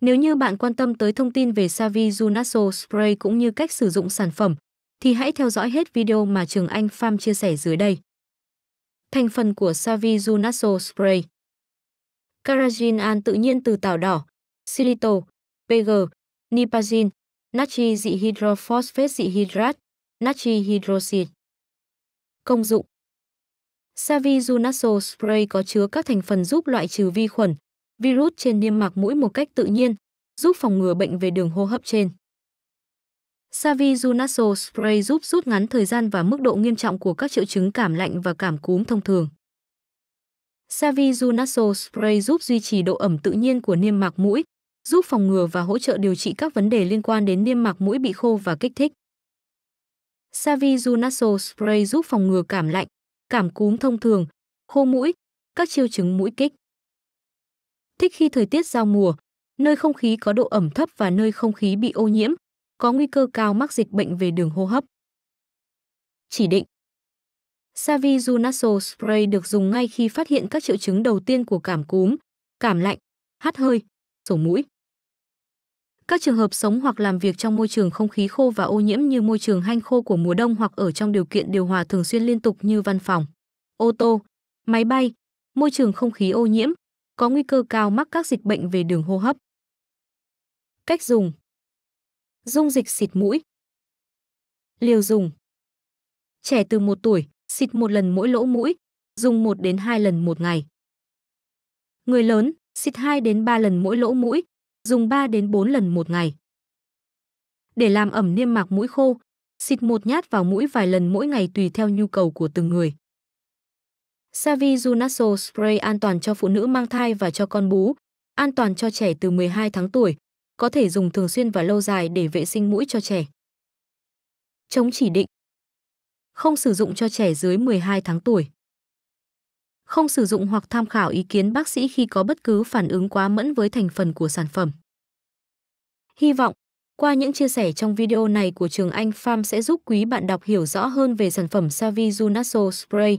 Nếu như bạn quan tâm tới thông tin về Savi Junaso Spray cũng như cách sử dụng sản phẩm, thì hãy theo dõi hết video mà Trường Anh Farm chia sẻ dưới đây. Thành phần của Savi Junaso Spray Carrageen an tự nhiên từ tảo đỏ, silito, PG, nipazin, natri dị hydrophosphate dị hydrat, natri hydroxid. Công dụng Savi Junaso Spray có chứa các thành phần giúp loại trừ vi khuẩn, virus trên niêm mạc mũi một cách tự nhiên, giúp phòng ngừa bệnh về đường hô hấp trên. Savi Junaso Spray giúp rút ngắn thời gian và mức độ nghiêm trọng của các triệu chứng cảm lạnh và cảm cúm thông thường. Savi Junaso Spray giúp duy trì độ ẩm tự nhiên của niêm mạc mũi, giúp phòng ngừa và hỗ trợ điều trị các vấn đề liên quan đến niêm mạc mũi bị khô và kích thích. Savi Junaso Spray giúp phòng ngừa cảm lạnh, cảm cúm thông thường, khô mũi, các triệu chứng mũi kích thích khi thời tiết giao mùa, nơi không khí có độ ẩm thấp và nơi không khí bị ô nhiễm, có nguy cơ cao mắc dịch bệnh về đường hô hấp. Chỉ định Savijunaso spray được dùng ngay khi phát hiện các triệu chứng đầu tiên của cảm cúm, cảm lạnh, hắt hơi, sổ mũi. Các trường hợp sống hoặc làm việc trong môi trường không khí khô và ô nhiễm như môi trường hanh khô của mùa đông hoặc ở trong điều kiện điều hòa thường xuyên liên tục như văn phòng, ô tô, máy bay, môi trường không khí ô nhiễm, có nguy cơ cao mắc các dịch bệnh về đường hô hấp. Cách dùng Dung dịch xịt mũi Liều dùng Trẻ từ 1 tuổi, xịt một lần mỗi lỗ mũi, dùng 1 đến 2 lần một ngày. Người lớn, xịt 2 đến 3 lần mỗi lỗ mũi, dùng 3 đến 4 lần một ngày. Để làm ẩm niêm mạc mũi khô, xịt một nhát vào mũi vài lần mỗi ngày tùy theo nhu cầu của từng người. Savi Junaso Spray an toàn cho phụ nữ mang thai và cho con bú, an toàn cho trẻ từ 12 tháng tuổi, có thể dùng thường xuyên và lâu dài để vệ sinh mũi cho trẻ. Chống chỉ định Không sử dụng cho trẻ dưới 12 tháng tuổi. Không sử dụng hoặc tham khảo ý kiến bác sĩ khi có bất cứ phản ứng quá mẫn với thành phần của sản phẩm. Hy vọng, qua những chia sẻ trong video này của Trường Anh Farm sẽ giúp quý bạn đọc hiểu rõ hơn về sản phẩm Savi Junaso Spray,